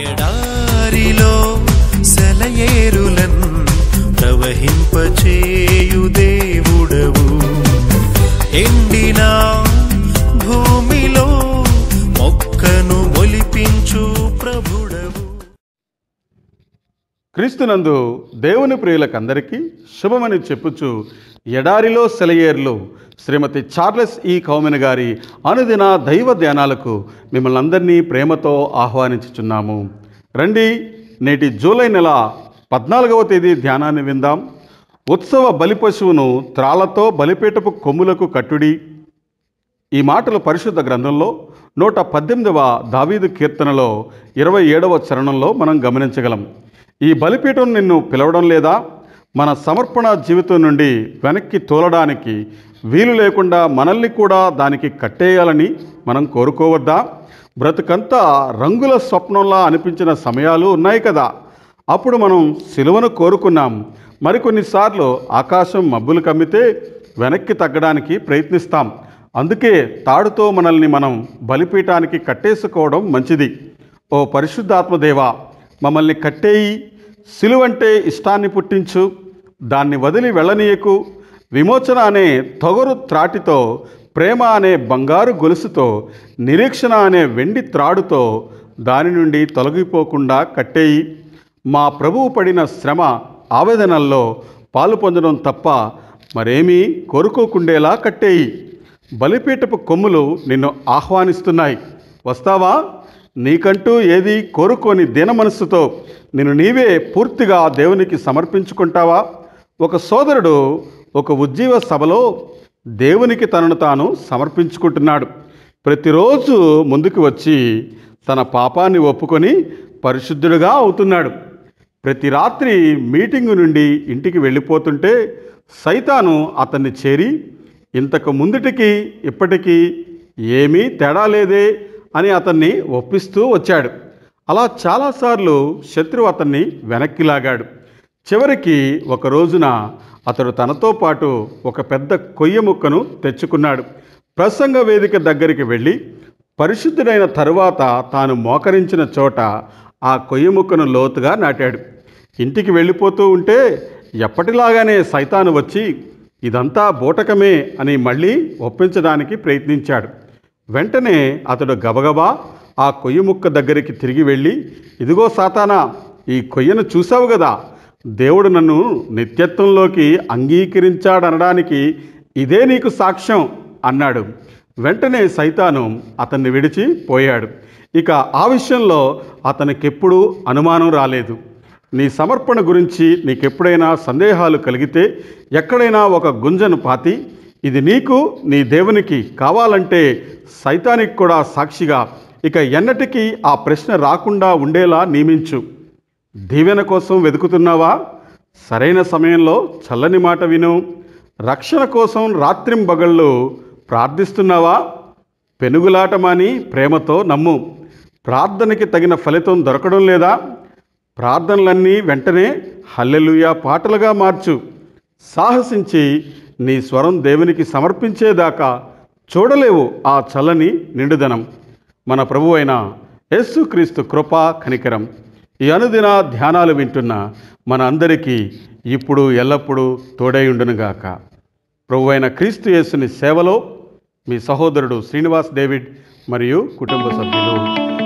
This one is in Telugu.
ఎడారిలో సెలయేరులన్ ప్రవహింపచేయుదే క్రీస్తునందు దేవుని ప్రియులకందరికీ శుభమని చెప్పుచు ఎడారిలో సెలయేర్లు శ్రీమతి చార్లెస్ ఈ కౌమిన గారి అనుదిన దైవ ధ్యానాలకు మిమ్మల్ని అందరినీ ప్రేమతో ఆహ్వానించుచున్నాము రండి నేటి జూలై నెల పద్నాలుగవ తేదీ ధ్యానాన్ని విందాం ఉత్సవ బలి పశువును త్రాలతో బలిపీటపు కొమ్ములకు కట్టుడి ఈ మాటలు పరిశుద్ధ గ్రంథంలో నూట పద్దెనిమిదవ దావీదు కీర్తనలో ఇరవై ఏడవ చరణంలో మనం గమనించగలం ఈ బలిపీఠం నిన్ను పిలవడం లేదా మన సమర్పణ జీవితం నుండి వెనక్కి తోలడానికి వీలు లేకుండా మనల్ని కూడా దానికి కట్టేయాలని మనం కోరుకోవద్దా బ్రతుకంతా రంగుల స్వప్నంలా అనిపించిన సమయాలు ఉన్నాయి కదా అప్పుడు మనం సిలువను కోరుకున్నాం మరికొన్నిసార్లు ఆకాశం మబ్బులు కమ్మితే వెనక్కి తగ్గడానికి ప్రయత్నిస్తాం అందుకే తాడుతో మనల్ని మనం బలిపీఠానికి కట్టేసుకోవడం మంచిది ఓ పరిశుద్ధాత్మదేవా మమ్మల్ని కట్టేయి సిలువంటే ఇష్టాన్ని పుట్టించు దాన్ని వదిలి వెళ్ళనీయకు విమోచన అనే తొగరు త్రాటితో ప్రేమ అనే బంగారు గొలుసుతో నిరీక్షణ అనే వెండి త్రాడుతో దాని నుండి తొలగిపోకుండా కట్టేయి మా ప్రభువు పడిన శ్రమ ఆవేదనల్లో పాలు పొందడం తప్ప మరేమీ కోరుకోకుండేలా కట్టేయి బలిపీటపు కొమ్ములు నిన్ను ఆహ్వానిస్తున్నాయి వస్తావా నీకంటూ ఏది కోరుకొని దిన మనస్సుతో నేను నీవే పూర్తిగా దేవునికి సమర్పించుకుంటావా ఒక సోదరుడు ఒక ఉజ్జీవ సభలో దేవునికి తనను తాను సమర్పించుకుంటున్నాడు ప్రతిరోజు ముందుకు వచ్చి తన పాపాన్ని ఒప్పుకొని పరిశుద్ధుడుగా అవుతున్నాడు ప్రతి రాత్రి మీటింగు నుండి ఇంటికి వెళ్ళిపోతుంటే సైతాను అతన్ని చేరి ఇంతకు ముందుటికి ఇప్పటికీ ఏమీ తేడా లేదే అని అతన్ని ఒప్పిస్తూ వచ్చాడు అలా చాలాసార్లు శత్రువు అతన్ని వెనక్కి లాగాడు చివరికి ఒక రోజున అతడు తనతో పాటు ఒక పెద్ద కొయ్య ముక్కను తెచ్చుకున్నాడు ప్రసంగ వేదిక దగ్గరికి వెళ్ళి పరిశుద్ధుడైన తరువాత తాను మోకరించిన చోట ఆ కొయ్య ముక్కను లోతుగా నాటాడు ఇంటికి వెళ్ళిపోతూ ఉంటే ఎప్పటిలాగానే సైతాను వచ్చి ఇదంతా బూటకమే అని మళ్ళీ ఒప్పించడానికి ప్రయత్నించాడు వెంటనే అతడు గబగబా ఆ కొయ్య ముక్క దగ్గరికి తిరిగి వెళ్ళి ఇదిగో సాతానా ఈ కొయ్యను చూసావు కదా దేవుడు నన్ను నిత్యత్వంలోకి అంగీకరించాడనడానికి ఇదే నీకు సాక్ష్యం అన్నాడు వెంటనే సైతాను అతన్ని విడిచి పోయాడు ఇక ఆ విషయంలో అతనికెప్పుడూ అనుమానం రాలేదు నీ సమర్పణ గురించి నీకెప్పుడైనా సందేహాలు కలిగితే ఎక్కడైనా ఒక గుంజను పాతి ఇది నీకు నీ దేవునికి కావాలంటే సైతానికి కూడా సాక్షిగా ఇక ఎన్నటికీ ఆ ప్రశ్న రాకుండా ఉండేలా నియమించు దీవెన కోసం వెతుకుతున్నావా సరైన సమయంలో చల్లని మాట విను రక్షణ కోసం రాత్రింబగళ్ళు ప్రార్థిస్తున్నావా పెనుగులాటమాని ప్రేమతో నమ్ము ప్రార్థనకి తగిన ఫలితం దొరకడం లేదా ప్రార్థనలన్నీ వెంటనే హల్లెలుయా పాటలుగా మార్చు సాహసించి నీ స్వరం దేవునికి సమర్పించేదాకా చూడలేవు ఆ చల్లని నిండుదనం మన ప్రభు అయిన క్రీస్తు కృపా కనికరం ఈ అనుదిన ధ్యానాలు వింటున్న మన అందరికీ ఇప్పుడు ఎల్లప్పుడూ తోడై ఉండునుగాక ప్రభు అయిన క్రీస్తు యేసుని సేవలో మీ సహోదరుడు శ్రీనివాస్ డేవిడ్ మరియు కుటుంబ సభ్యులు